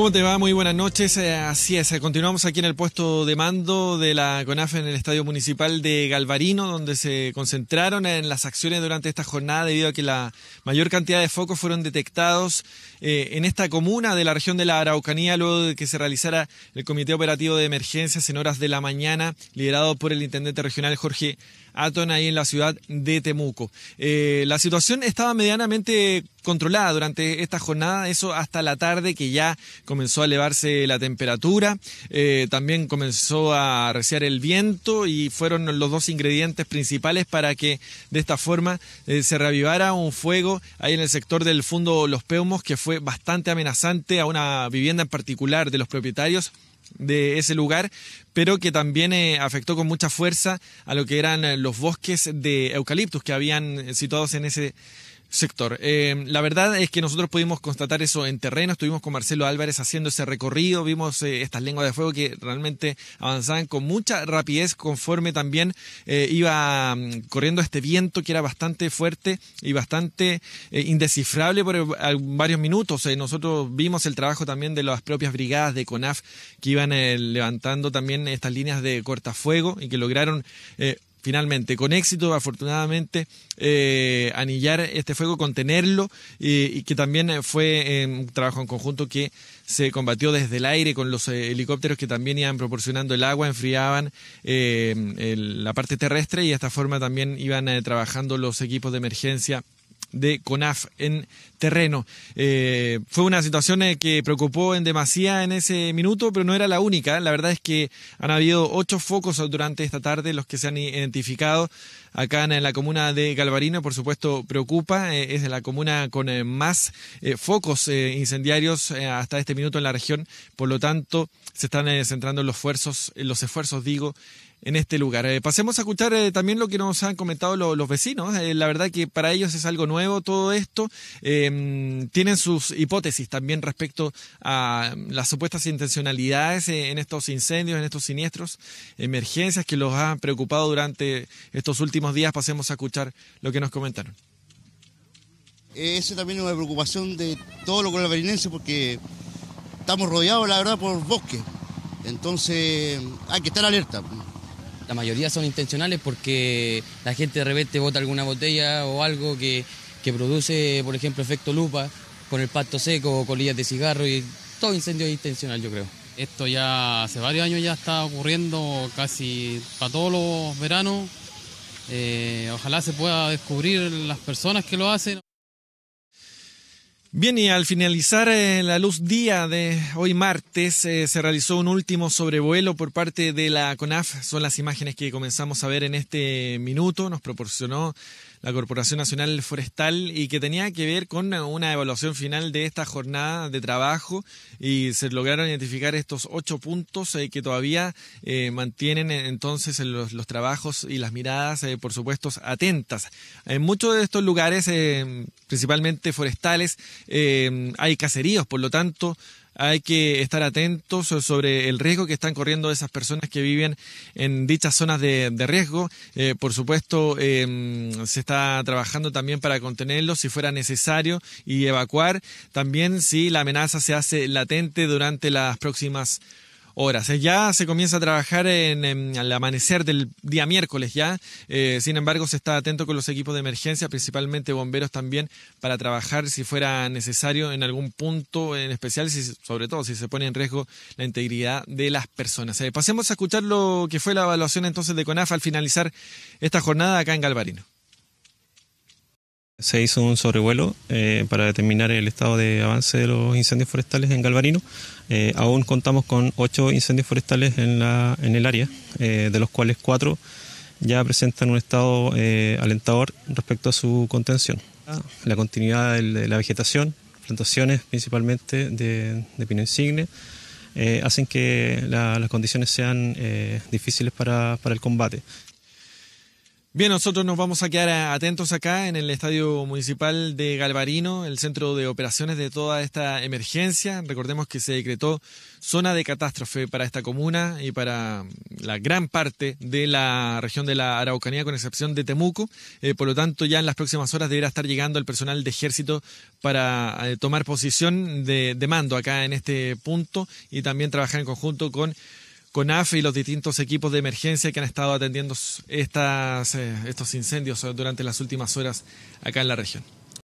¿Cómo te va? Muy buenas noches. Eh, así es, eh, continuamos aquí en el puesto de mando de la CONAF en el Estadio Municipal de Galvarino, donde se concentraron en las acciones durante esta jornada debido a que la mayor cantidad de focos fueron detectados eh, en esta comuna de la región de la Araucanía luego de que se realizara el Comité Operativo de Emergencias en horas de la mañana, liderado por el Intendente Regional Jorge ahí en la ciudad de Temuco. Eh, la situación estaba medianamente controlada durante esta jornada, eso hasta la tarde que ya comenzó a elevarse la temperatura, eh, también comenzó a arreciar el viento y fueron los dos ingredientes principales para que de esta forma eh, se reavivara un fuego ahí en el sector del fondo Los Peumos que fue bastante amenazante a una vivienda en particular de los propietarios de ese lugar, pero que también eh, afectó con mucha fuerza a lo que eran eh, los bosques de eucaliptus que habían eh, situados en ese sector. Eh, la verdad es que nosotros pudimos constatar eso en terreno, estuvimos con Marcelo Álvarez haciendo ese recorrido, vimos eh, estas lenguas de fuego que realmente avanzaban con mucha rapidez conforme también eh, iba mm, corriendo este viento que era bastante fuerte y bastante indescifrable por varios minutos. nosotros vimos el trabajo también de las propias brigadas de CONAF que iban levantando también estas líneas de cortafuego y que lograron finalmente, con éxito, afortunadamente, eh, anillar este fuego, contenerlo y que también fue eh, un trabajo en conjunto que se combatió desde el aire con los eh, helicópteros que también iban proporcionando el agua, enfriaban la parte terrestre y de esta forma también iban trabajando los equipos de emergencia de CONAF en terreno. Eh, fue una situación eh, que preocupó en demasía en ese minuto, pero no era la única. La verdad es que han habido ocho focos durante esta tarde, los que se han identificado acá en la comuna de Galvarino. Por supuesto, preocupa. Eh, es la comuna con más focos incendiarios hasta este minuto en la región. Por lo tanto, se están centrando los esfuerzos, los esfuerzos, digo, en este lugar. Eh, pasemos a escuchar eh, también lo que nos han comentado los vecinos. Eh, la verdad que para ellos es algo nuevo todo esto. Em, tienen sus hipótesis también respecto a mm, las supuestas intencionalidades en estos incendios, en estos siniestros, emergencias que los han preocupado durante estos últimos días. Pasemos a escuchar lo que nos comentaron. Eso también es una preocupación de todos los perinense porque estamos rodeados, la verdad, por bosques. Entonces hay que estar alerta la mayoría son intencionales porque la gente de repente bota alguna botella o algo que, produce, por ejemplo, efecto lupa con el pacto seco o colillas de cigarro y todo incendio es intencional, yo creo. Esto ya hace varios años ya está ocurriendo casi para todos los veranos. Eh, ojalá se pueda descubrir las personas que lo hacen. Bien, y al finalizar eh, la luz día de hoy martes, eh, se realizó un último sobrevuelo por parte de la CONAF. Son las imágenes que comenzamos a ver en este minuto. Nos proporcionó la Corporación Nacional Forestal y que tenía que ver con una evaluación final de esta jornada de trabajo y se lograron identificar estos ocho puntos eh, que todavía mantienen entonces los, los, trabajos y las miradas, por supuesto, atentas. En muchos de estos lugares principalmente forestales, eh, hay caseríos por lo tanto hay que estar atentos sobre el riesgo que están corriendo esas personas que viven en dichas zonas de, riesgo. Eh, por supuesto, em, se está trabajando también para contenerlos si fuera necesario y evacuar. También si la amenaza se hace latente durante las próximas horas. Eh, ya se comienza a trabajar en, al amanecer del día miércoles ya. Eh, sin embargo, se está atento con los equipos de emergencia, principalmente bomberos también, para trabajar si fuera necesario en algún punto en especial, si, sobre todo si se pone en riesgo la integridad de las personas. Eh, pasemos a escuchar lo que fue la evaluación entonces de CONAF al finalizar esta jornada acá en Galvarino. Se hizo un sobrevuelo eh, para determinar el estado de avance de los incendios forestales en Galvarino. Eh, aún contamos con ocho incendios forestales en, la, el área, eh, de los cuales cuatro ya presentan un estado alentador respecto a su contención. La continuidad de la vegetación, plantaciones principalmente de, pino insigne, hacen que las condiciones sean difíciles para, para el combate. Bien, nosotros nos vamos a quedar atentos acá en el Estadio Municipal de Galvarino, el centro de operaciones de toda esta emergencia. Recordemos que se decretó zona de catástrofe para esta comuna y para mm, la gran parte de la región de la Araucanía, con excepción de Temuco. Eh, por lo tanto, ya en las próximas horas deberá estar llegando el personal de ejército para eh, tomar posición de mando acá en este punto y también trabajar en conjunto con CONAF y los distintos equipos de emergencia que han estado atendiendo eh, estos incendios eh, durante las últimas horas acá en la región.